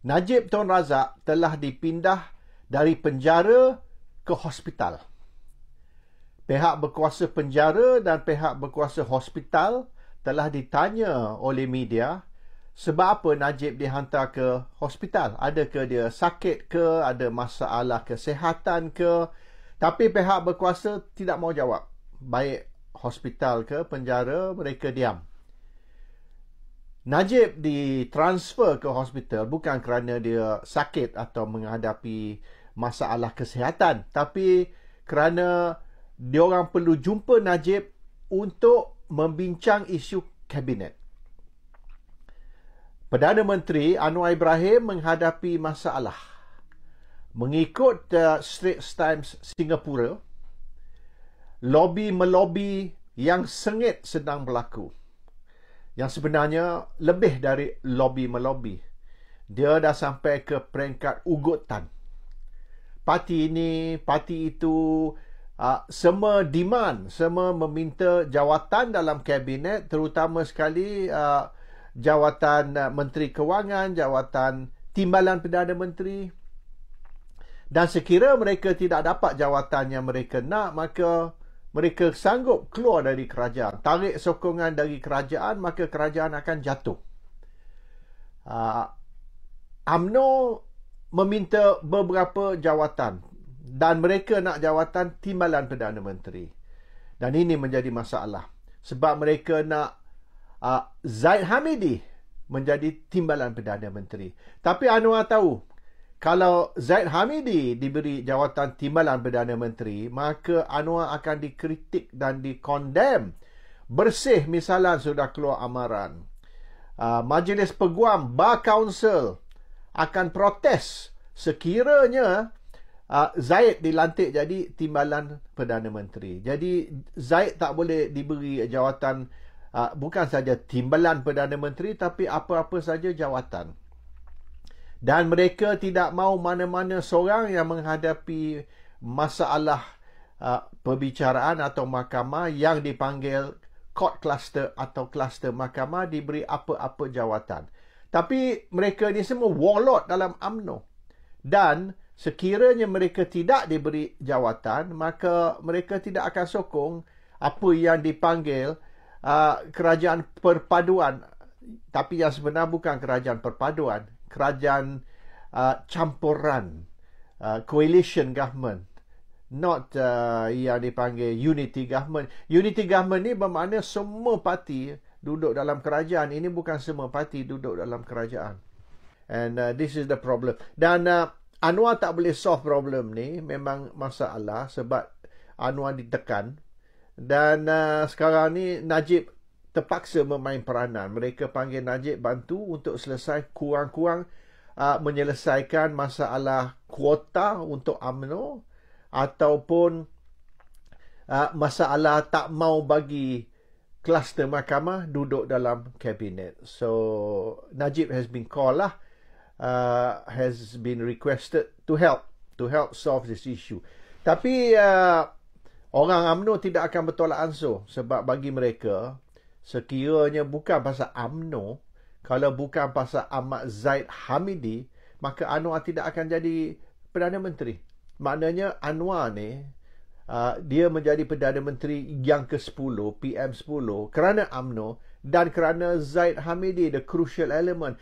Najib Tun Razak telah dipindah dari penjara ke hospital. Pihak berkuasa penjara dan pihak berkuasa hospital telah ditanya oleh media sebab apa Najib dihantar ke hospital. Adakah dia sakit ke, ada masalah kesihatan ke. Tapi pihak berkuasa tidak mau jawab. Baik hospital ke penjara, mereka diam. Najib ditransfer ke hospital bukan kerana dia sakit atau menghadapi masalah kesihatan tapi kerana dia orang perlu jumpa Najib untuk membincang isu kabinet. Perdana Menteri Anwar Ibrahim menghadapi masalah. Mengikut The uh, Straits Times Singapura, lobi-melobi yang sengit sedang berlaku yang sebenarnya lebih dari lobby melobi. Dia dah sampai ke peringkat ugutan. Parti ini, parti itu uh, semua demand, semua meminta jawatan dalam kabinet terutama sekali ah, jawatan ah, menteri kewangan, jawatan timbalan perdana menteri. Dan sekiranya mereka tidak dapat jawatan yang mereka nak, maka mereka sanggup keluar dari kerajaan, tarik sokongan dari kerajaan, maka kerajaan akan jatuh. Ah, UMNO meminta beberapa jawatan dan mereka nak jawatan timbalan Perdana Menteri. Dan ini menjadi masalah sebab mereka nak uh, Zaid Hamidi menjadi timbalan Perdana Menteri. Tapi Anwar tahu kalau Zaid Hamidi diberi jawatan timbalan Perdana Menteri, maka Anwar akan dikritik dan dikondem. Bersih misalan sudah keluar amaran. Ah, Majlis Peguam, Bar Council akan protes sekiranya ah, Zaid dilantik jadi timbalan Perdana Menteri. Jadi Zaid tak boleh diberi jawatan ah, bukan saja timbalan Perdana Menteri tapi apa-apa saja jawatan dan mereka tidak mahu mana-mana seorang yang menghadapi masalah uh, perbicaraan atau mahkamah yang dipanggil court cluster atau cluster mahkamah diberi apa-apa jawatan. Tapi mereka ni semua warlord dalam UMNO. Dan sekiranya mereka tidak diberi jawatan, maka mereka tidak akan sokong apa yang dipanggil uh, kerajaan perpaduan. Tapi yang sebenar bukan kerajaan perpaduan kerajaan uh, campuran uh, coalition government not uh, yang dipanggil unity government unity government ni bermakna semua parti duduk dalam kerajaan ini bukan semua parti duduk dalam kerajaan and uh, this is the problem dan uh, Anwar tak boleh solve problem ni memang masalah sebab Anwar ditekan dan uh, sekarang ni Najib terpaksa memain peranan. Mereka panggil Najib bantu untuk selesai kurang-kurang uh, menyelesaikan masalah kuota untuk UMNO ataupun uh, masalah tak mau bagi kluster mahkamah duduk dalam kabinet. So Najib has been called lah uh, has been requested to help to help solve this issue. Tapi uh, orang UMNO tidak akan bertolak ansur sebab bagi mereka sekiranya bukan pasal Amno, kalau bukan pasal Ahmad Zaid Hamidi, maka Anwar tidak akan jadi Perdana Menteri. Maknanya Anwar ni, uh, dia menjadi Perdana Menteri yang ke-10, PM10 kerana Amno dan kerana Zaid Hamidi, the crucial element.